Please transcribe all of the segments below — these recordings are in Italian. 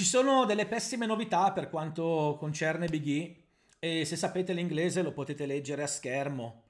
Ci sono delle pessime novità per quanto concerne Big E e se sapete l'inglese lo potete leggere a schermo.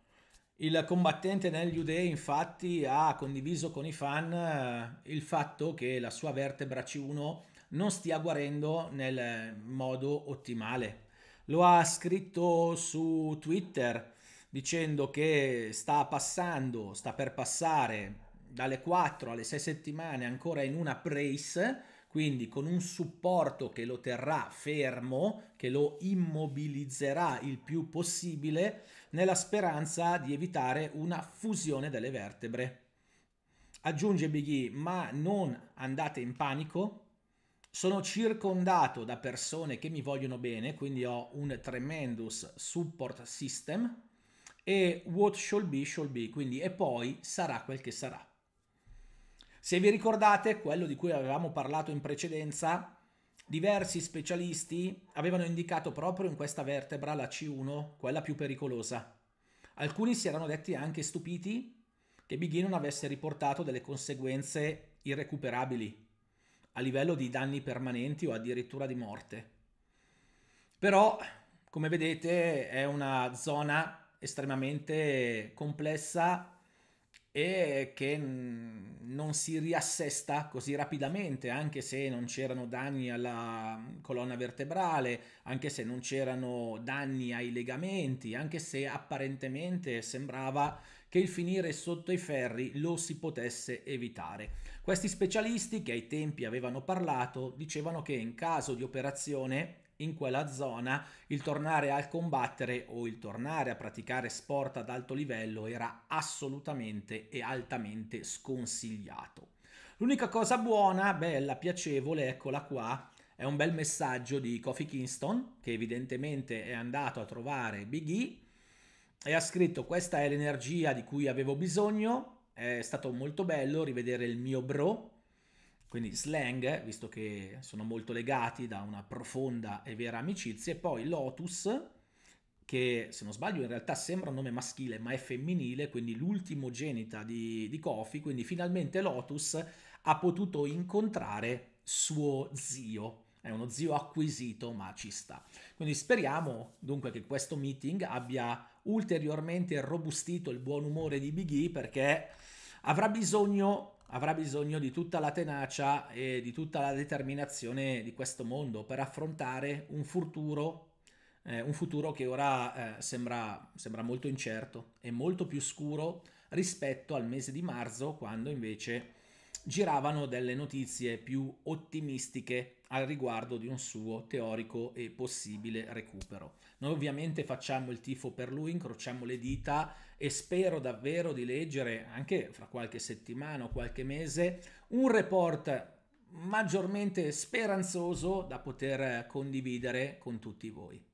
Il combattente negli Uday infatti ha condiviso con i fan eh, il fatto che la sua vertebra C1 non stia guarendo nel modo ottimale. Lo ha scritto su Twitter dicendo che sta passando, sta per passare dalle 4 alle 6 settimane ancora in una brace quindi con un supporto che lo terrà fermo, che lo immobilizzerà il più possibile, nella speranza di evitare una fusione delle vertebre. Aggiunge Bighi, ma non andate in panico, sono circondato da persone che mi vogliono bene, quindi ho un tremendous support system e what shall be shall be, quindi e poi sarà quel che sarà. Se vi ricordate, quello di cui avevamo parlato in precedenza, diversi specialisti avevano indicato proprio in questa vertebra la C1, quella più pericolosa. Alcuni si erano detti anche stupiti che Big non avesse riportato delle conseguenze irrecuperabili a livello di danni permanenti o addirittura di morte. Però, come vedete, è una zona estremamente complessa e che non si riassesta così rapidamente, anche se non c'erano danni alla mm, colonna vertebrale, anche se non c'erano danni ai legamenti, anche se apparentemente sembrava che il finire sotto i ferri lo si potesse evitare. Questi specialisti che ai tempi avevano parlato dicevano che in caso di operazione in quella zona il tornare a combattere o il tornare a praticare sport ad alto livello era assolutamente e altamente sconsigliato. L'unica cosa buona, bella, piacevole, eccola qua, è un bel messaggio di Kofi Kingston, che evidentemente è andato a trovare Big E, e ha scritto questa è l'energia di cui avevo bisogno, è stato molto bello rivedere il mio bro, quindi slang, visto che sono molto legati da una profonda e vera amicizia, e poi Lotus, che se non sbaglio in realtà sembra un nome maschile ma è femminile, quindi l'ultimogenita di, di Kofi, quindi finalmente Lotus ha potuto incontrare suo zio. È uno zio acquisito, ma ci sta. Quindi speriamo dunque che questo meeting abbia ulteriormente robustito il buon umore di Big E perché avrà bisogno avrà bisogno di tutta la tenacia e di tutta la determinazione di questo mondo per affrontare un futuro, eh, un futuro che ora eh, sembra, sembra molto incerto e molto più scuro rispetto al mese di marzo quando invece giravano delle notizie più ottimistiche al riguardo di un suo teorico e possibile recupero. Noi ovviamente facciamo il tifo per lui, incrociamo le dita e spero davvero di leggere anche fra qualche settimana o qualche mese un report maggiormente speranzoso da poter condividere con tutti voi.